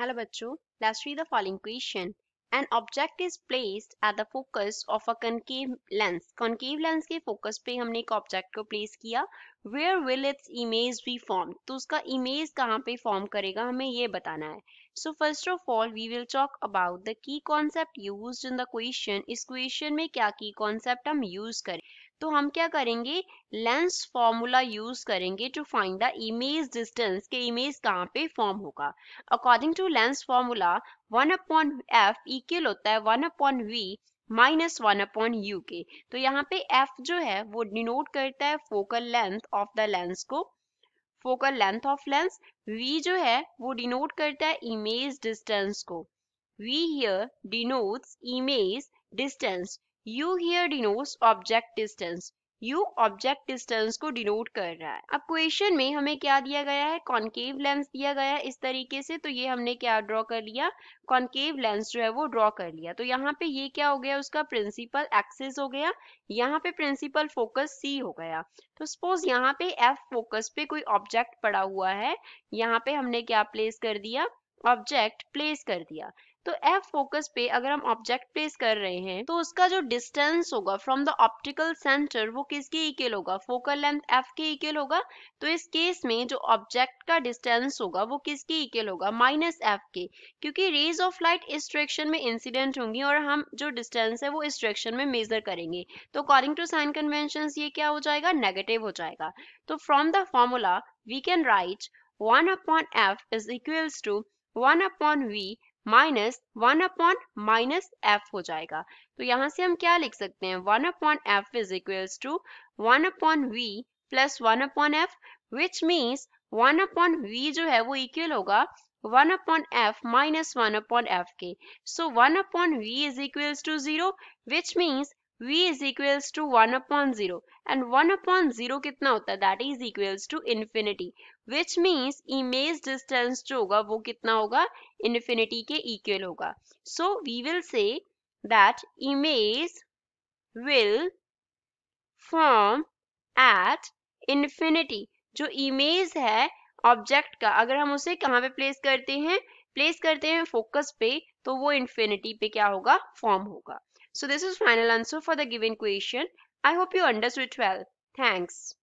Hello बच्चों let's read the following question an object is placed at the focus of a concave lens concave lens के focus पे हमने एक object को place किया where will its image be form तो उसका image कहां पे फॉर्म करेगा हमें ये बताना है so first of all we will talk about the key concept used in the question इस क्वेश्चन में क्या की कॉन्सेप्ट हम यूज करें तो हम क्या करेंगे लेंस फॉर्मूला यूज करेंगे to find the image distance के इमेज कहाँ पे फॉर्म होगा according to lens formula one upon f equal होता है one upon v minus one upon u के तो यहाँ पे एफ जो है वो डिनोट करता है focal length of the lens को focal length of lens v जो है वो डिनोट करता है इमेज डिस्टेंस को v here denotes image distance u here denote object distance u object distance को डिनोट कर रहा है अब क्वेश्चन में हमें क्या दिया गया है कॉन्केव लेंस दिया गया है इस तरीके से तो ये हमने क्या ड्रॉ कर लिया कॉन्केव लेंस जो है वो ड्रॉ कर लिया तो यहाँ पे ये क्या हो गया उसका प्रिंसिपल एक्सेस हो गया यहाँ पे प्रिंसिपल फोकस सी हो गया तो सपोज यहाँ पे एफ फोकस पे कोई ऑब्जेक्ट पड़ा हुआ है यहाँ पे हमने क्या प्लेस कर दिया ऑब्जेक्ट प्लेस कर दिया तो एफ फोकस पे अगर हम ऑब्जेक्ट प्लेस कर रहे हैं तो उसका जो डिस्टेंस होगा फ्रॉम द ऑप्टिकल सेंटर वो किसके इक्वल होगा फोकल लेंथ एफ के इक्वल होगा तो इस केस में जो ऑब्जेक्ट का डिस्टेंस होगा वो किसके इक्वल होगा माइनस एफ के क्योंकि रेज ऑफ लाइट इस डायरेक्शन में इंसिडेंट होंगी और हम जो डिस्टेंस है वो इस डायरेक्शन में मेजर करेंगे तो अकॉर्डिंग टू साइन कन्वेंशन ये क्या हो जाएगा नेगेटिव हो जाएगा तो from the formula we can write one upon f is equals to one upon v minus one upon minus f हो जाएगा तो यहाँ से हम क्या लिख सकते हैं one upon f is equals to one upon v plus one upon f which means one upon v जो है वो इक्वल होगा one upon f minus one upon f के so one upon v is equals to zero which means v is equals to 1 upon 0 and 1 upon 0 कितना होता है that is equals to infinity which means image distance जो होगा वो कितना होगा infinity के इक्वल होगा so we will say that image will form at infinity जो इमेज है ऑब्जेक्ट का अगर हम उसे कहाँ पे प्लेस करते हैं प्लेस करते हैं फोकस पे तो वो इन्फिनिटी पे क्या होगा फॉर्म होगा So this is final answer for the given question. I hope you understood well. Thanks.